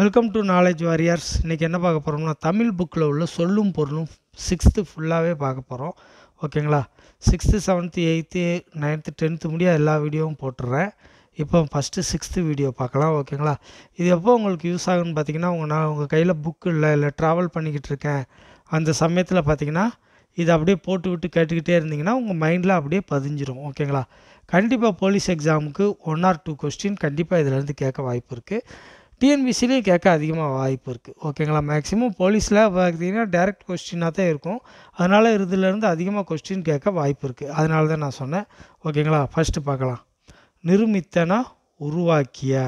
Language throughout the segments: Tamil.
வெல்கம் டு நாலேஜ் வாரியர்ஸ் இன்றைக்கி என்ன பார்க்க போகிறோம்னா தமிழ் புக்கில் உள்ள சொல்லும் பொருளும் சிக்ஸ்த்து ஃபுல்லாகவே பார்க்க போகிறோம் ஓகேங்களா sixth seventh eighth ninth tenth முடிய எல்லா வீடியோவும் போட்டுடுறேன் இப்போ ஃபஸ்ட்டு சிக்ஸ்த்து வீடியோ பார்க்கலாம் ஓகேங்களா இது எப்போ உங்களுக்கு யூஸ் ஆகுன்னு பார்த்தீங்கன்னா உங்கள் நான் உங்கள் கையில் புக்கு இல்லை இல்லை ட்ராவல் பண்ணிக்கிட்டு இருக்கேன் அந்த சமயத்தில் பார்த்தீங்கன்னா இதை அப்படியே போட்டு விட்டு கேட்டுக்கிட்டே இருந்தீங்கன்னா உங்கள் மைண்டில் அப்படியே பதிஞ்சிரும் ஓகேங்களா கண்டிப்பாக போலீஸ் எக்ஸாமுக்கு ஒன் ஆர் டூ கொஸ்டின் கண்டிப்பாக இதிலேருந்து கேட்க வாய்ப்பு இருக்குது டிஎன்பிசிலே கேட்க அதிகமாக வாய்ப்பு இருக்குது ஓகேங்களா மேக்ஸிமம் போலீஸில் பார்த்தீங்கன்னா டேரக்ட் கொஸ்டினாக தான் இருக்கும் அதனால் இதுலேருந்து அதிகமாக கொஸ்டின் கேட்க வாய்ப்பு இருக்குது அதனால தான் நான் சொன்னேன் ஓகேங்களா ஃபஸ்ட்டு பார்க்கலாம் நிருமித்தனா உருவாக்கிய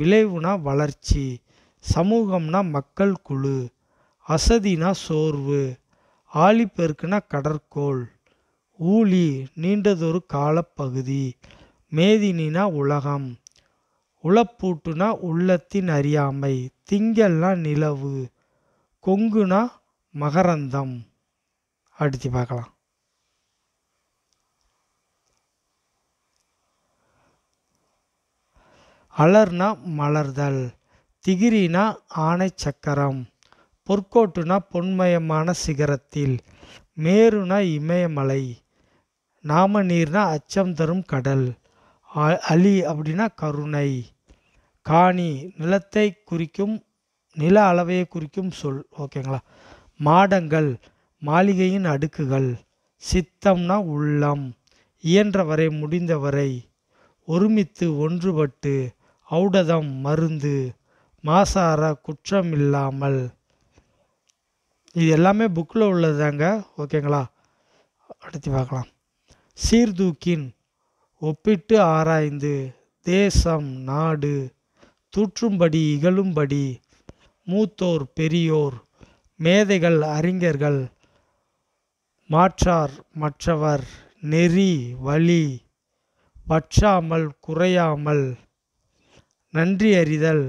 விளைவுனா வளர்ச்சி சமூகம்னா மக்கள் குழு அசதினா சோர்வு ஆழிப்பெருக்குனா கடற்கோள் ஊழி நீண்டதொரு காலப்பகுதி மேதினா உலகம் உளப்பூட்டுனா உள்ளத்தின் அறியாமை திங்கள்னா நிலவு கொங்குனா மகரந்தம் அடுத்து பார்க்கலாம் அலர்னா மலர்தல் திகிரினா ஆணை சக்கரம் பொற்கோட்டுனா பொன்மயமான சிகரத்தில் மேருனா இமயமலை நாமநீர்னா அச்சம் தரும் கடல் அலி அப்படின்னா கருணை காணி நிலத்தை குறிக்கும் நில அளவையை குறிக்கும் சொல் ஓகேங்களா மாடங்கள் மாளிகையின் அடுக்குகள் சித்தம்னா உள்ளம் இயன்றவரை முடிந்தவரை ஒருமித்து ஒன்றுபட்டு ஔடதம் மருந்து மாசார குற்றம் இல்லாமல் இது எல்லாமே புக்கில் உள்ளதாங்க ஓகேங்களா அடுத்து பார்க்கலாம் சீர்தூக்கின் ஒப்பிட்டு ஆராய்ந்து தேசம் நாடு தூற்றும்படி இகழும்படி மூத்தோர் பெரியோர் மேதைகள் அறிஞர்கள் மாற்றார் மற்றவர் நெறி வழி வற்றாமல் குறையாமல் நன்றி அறிதல்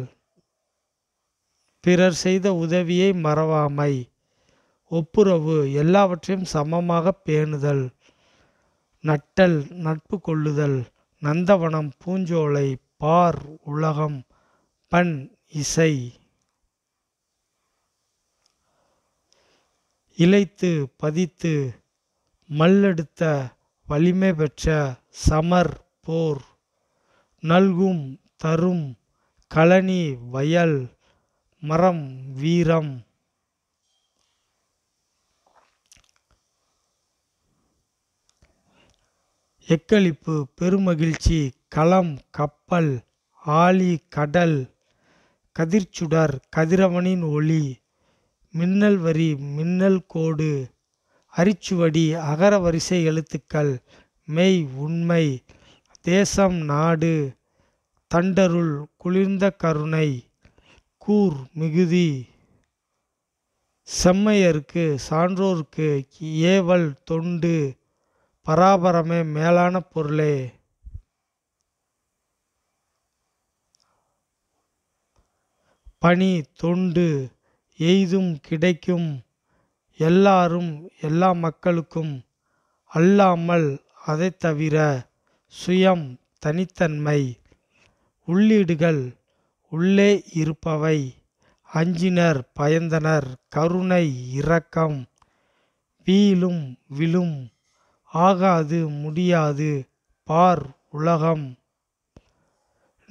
பிறர் செய்த உதவியை மறவாமை ஒப்புரவு எல்லாவற்றையும் சமமாக பேணுதல் நட்டல் நட்பு கொள்ளுதல் நந்தவனம் பூஞ்சோலை பார் உலகம் பண் இசை இழைத்து பதித்து மல்லெடுத்த வலிமை பெற்ற சமர் போர் நல்கும் தரும் களனி வயல் மரம் வீரம் எக்களிப்பு பெருமகிழ்ச்சி களம் கப்பல் ஆலி கடல் கதிர்ச்சுடர் கதிரவனின் ஒளி மின்னல் வரி மின்னல் கோடு அரிச்சுவடி அகர வரிசை எழுத்துக்கள் மெய் உண்மை தேசம் நாடு தண்டருள் குளிர்ந்த கருணை கூர் மிகுதி செம்மையருக்கு சான்றோர்க்கு ஏவல் தொண்டு பராபரமே மேலான பொருளே பணி தொண்டு எய்தும் கிடைக்கும் எல்லாரும் எல்லா மக்களுக்கும் அல்லாமல் அதை தவிர சுயம் தனித்தன்மை உள்ளீடுகள் உள்ளே இருப்பவை அஞ்சினர் பயந்தனர் கருணை இரக்கம் வீழும் விழும் ஆகாது முடியாது பார் உலகம்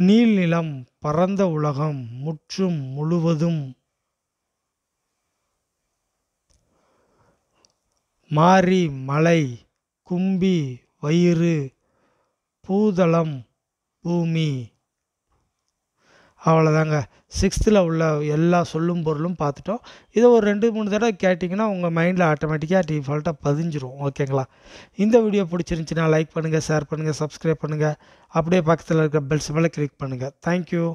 நீள்நிலம் பரந்த உலகம் முற்றும் முழுவதும் மாரி மலை கும்பி வயிறு பூதளம் பூமி அவ்வளோதாங்க சிக்ஸ்த்தில் உள்ள எல்லா சொல்லும் பொருளும் பார்த்துட்டோம் இதை ஒரு ரெண்டு மூணு தடவை கேட்டிங்கன்னா உங்கள் மைண்டில் ஆட்டோமேட்டிக்காக டிஃபால்ட்டாக பதிஞ்சிரும் ஓகேங்களா இந்த வீடியோ பிடிச்சிருந்துச்சின்னா லைக் பண்ணுங்கள் ஷேர் பண்ணுங்கள் சப்ஸ்கிரைப் பண்ணுங்கள் அப்படியே பக்கத்தில் இருக்கிற பெல்ஸ் மேலே கிளிக் பண்ணுங்கள் தேங்க்யூ